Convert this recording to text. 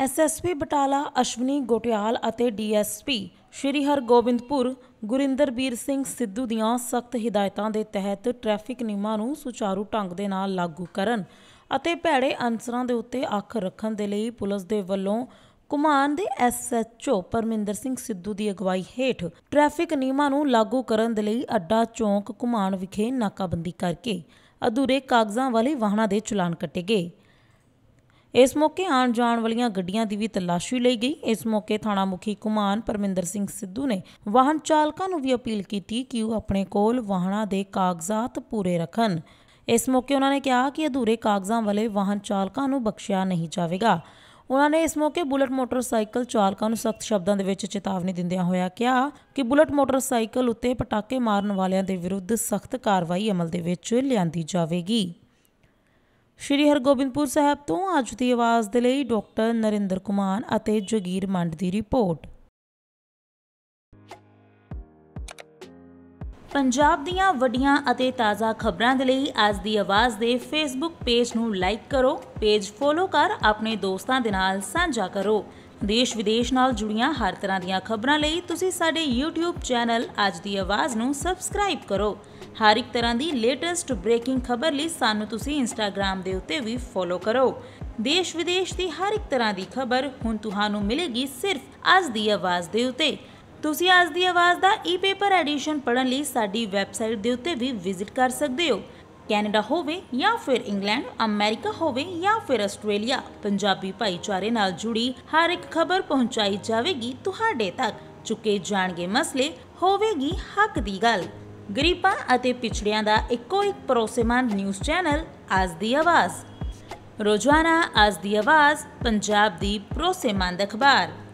SSP Batala Ashwani Gotial ਅਤੇ DSP Shri Hargobindpur Gurinderbir Singh Sidhu ਦੀਆਂ ਸਖਤ ਹਦਾਇਤਾਂ ਦੇ ਤਹਿਤ ਟ੍ਰੈਫਿਕ ਨਿਯਮਾਂ ਨੂੰ ਸੁਚਾਰੂ ਢੰਗ ਦੇ ਨਾਲ ਲਾਗੂ ਕਰਨ ਅਤੇ ਭੈੜੇ ਅਨਸਰਾਂ ਦੇ ਉੱਤੇ ਅੱਖ ਰੱਖਣ ਦੇ ਲਈ ਪੁਲਿਸ ਦੇ ਵੱਲੋਂ ਕੁਮਾਨ ਦੇ ਐਸਐਚਓ ਪਰਮਿੰਦਰ ਸਿੰਘ ਸਿੱਧੂ ਦੀ ਅਗਵਾਈ ਹੇਠ ਟ੍ਰੈਫਿਕ ਨਿਯਮਾਂ ਨੂੰ ਲਾਗੂ ਕਰਨ ਦੇ ਲਈ ਅੱਡਾ ਚੌਂਕ ਕੁਮਾਨ ਵਿਖੇ ਨਾਕਾਬੰਦੀ ਕਰਕੇ ਅਧੂਰੇ ਕਾਗਜ਼ਾਂ ਵਾਲੇ ਵਾਹਨਾਂ ਦੇ ਚਲਾਨ ਕੱਟੇ ਗਏ ਇਸ ਮੌਕੇ ਆਉਣ ਜਾਣ ਵਾਲੀਆਂ ਗੱਡੀਆਂ ਦੀ ਵੀ ਤਲਾਸ਼ੀ ਲਈ ਗਈ ਇਸ ਮੌਕੇ ਥਾਣਾ ਮੁਖੀ ਕੁਮਾਨ ਪਰਮਿੰਦਰ ਸਿੰਘ ਸਿੱਧੂ ਨੇ ਵਾਹਨ ਚਾਲਕਾਂ ਨੂੰ ਵੀ ਅਪੀਲ ਕੀਤੀ ਕਿ ਉਹ ਆਪਣੇ ਕੋਲ ਵਾਹਨਾਂ ਦੇ ਕਾਗਜ਼ਾਤ ਪੂਰੇ ਰੱਖਣ ਇਸ ਮੌਕੇ ਉਹਨਾਂ ਨੇ ਕਿਹਾ ਕਿ ਅਧੂਰੇ ਕਾਗਜ਼ਾਂ ਵਾਲੇ ਵਾਹਨ ਚਾਲਕਾਂ ਨੂੰ ਬਖਸ਼ਿਆ ਨਹੀਂ ਜਾਵੇਗਾ ਉਹਨਾਂ ਨੇ ਇਸ ਮੌਕੇ ਬੁਲਟ ਮੋਟਰਸਾਈਕਲ ਚਾਲਕਾਂ ਨੂੰ ਸਖਤ ਸ਼ਬਦਾਂ ਦੇ ਵਿੱਚ ਚੇਤਾਵਨੀ ਦਿੰਦਿਆਂ ਹੋਇਆ ਕਿਹਾ ਕਿ ਬੁਲਟ ਮੋਟਰਸਾਈਕਲ ਉੱਤੇ ਪਟਾਕੇ ਮਾਰਨ ਵਾਲਿਆਂ ਦੇ ਵਿਰੁੱਧ ਸਖਤ ਕਾਰਵਾਈ ਅਮਲ ਦੇ ਵਿੱਚ ਲਿਆਂਦੀ ਜਾਵੇਗੀ ਸ਼੍ਰੀ ਹਰਗੋਬਿੰਦਪੁਰ ਸਾਹਿਬ ਤੋਂ ਅੱਜ ਦੀ ਆਵਾਜ਼ ਦੇ ਲਈ ਡਾਕਟਰ ਨਰਿੰਦਰ ਕੁਮਾਰ ਅਤੇ ਜਗੀਰ ਮੰਡ ਦੀ ਰਿਪੋਰਟ ਪੰਜਾਬ ਦੀਆਂ ਵੱਡੀਆਂ ਅਤੇ ਤਾਜ਼ਾ ਖਬਰਾਂ ਦੇ ਲਈ ਅੱਜ ਦੀ ਆਵਾਜ਼ ਦੇ ਫੇਸਬੁੱਕ ਪੇਜ ਨੂੰ ਲਾਈਕ ਕਰੋ ਪੇਜ ਫੋਲੋ ਕਰ ਆਪਣੇ ਦੋਸਤਾਂ ਦੇ ਨਾਲ ਸਾਂਝਾ ਕਰੋ ਦੇਸ਼ ਵਿਦੇਸ਼ ਨਾਲ ਜੁੜੀਆਂ ਹਰ ਤਰ੍ਹਾਂ ਦੀਆਂ ਖਬਰਾਂ ਲਈ ਤੁਸੀਂ ਸਾਡੇ YouTube ਚੈਨਲ ਅੱਜ ਦੀ ਆਵਾਜ਼ ਨੂੰ ਸਬਸਕ੍ਰਾਈਬ ਕਰੋ ਹਰ ਇੱਕ ਤਰ੍ਹਾਂ ਦੀ ਲੇਟੈਸਟ ਬ੍ਰੇਕਿੰਗ ਖਬਰ ਲਈ ਸਾਨੂੰ ਤੁਸੀਂ Instagram ਦੇ ਉੱਤੇ ਵੀ ਫੋਲੋ ਕਰੋ ਦੇਸ਼ ਵਿਦੇਸ਼ ਦੀ ਹਰ ਇੱਕ ਤਰ੍ਹਾਂ ਦੀ ਖਬਰ ਹੁਣ ਤੁਹਾਨੂੰ ਮਿਲੇਗੀ ਸਿਰਫ ਅੱਜ ਦੀ ਆਵਾਜ਼ ਦੇ ਉੱਤੇ ਤੁਸੀਂ ਅੱਜ ਦੀ ਆਵਾਜ਼ ਦਾ ਈ-ਪੇਪਰ ਐਡੀਸ਼ਨ ਪੜ੍ਹਨ ਲਈ ਸਾਡੀ ਵੈਬਸਾਈਟ ਦੇ ਉੱਤੇ ਵੀ ਵਿਜ਼ਿਟ ਕਰ ਸਕਦੇ ਹੋ ਕੈਨੇਡਾ ਹੋਵੇ ਜਾਂ ਫਿਰ ਇੰਗਲੈਂਡ ਅਮਰੀਕਾ ਹੋਵੇ ਜਾਂ ਫਿਰ ਆਸਟ੍ਰੇਲੀਆ ਪੰਜਾਬੀ ਭਾਈਚਾਰੇ ਨਾਲ ਜੁੜੀ ਹਰ ਇੱਕ ਖਬਰ ਪਹੁੰਚਾਈ ਜਾਵੇਗੀ ਤੁਹਾਡੇ ਤੱਕ ਚੁੱਕੇ ਜਾਣਗੇ ਮਸਲੇ ਹੋਵੇਗੀ ਹੱਕ ਦੀ ਗੱਲ ਗਰੀਬਾਂ ਅਤੇ ਪਿਛੜਿਆਂ ਦਾ ਇੱਕੋ ਇੱਕ ਪਰੋਸੇਮਾਨ ਨਿਊਜ਼ ਚੈਨਲ ਅੱਜ ਦੀ ਆਵਾਜ਼ ਰੋਜ਼ਾਨਾ ਅੱਜ ਦੀ ਆਵਾਜ਼ ਪੰਜਾਬ ਦੀ ਪਰੋਸੇਮਾਨ ਅਖਬਾਰ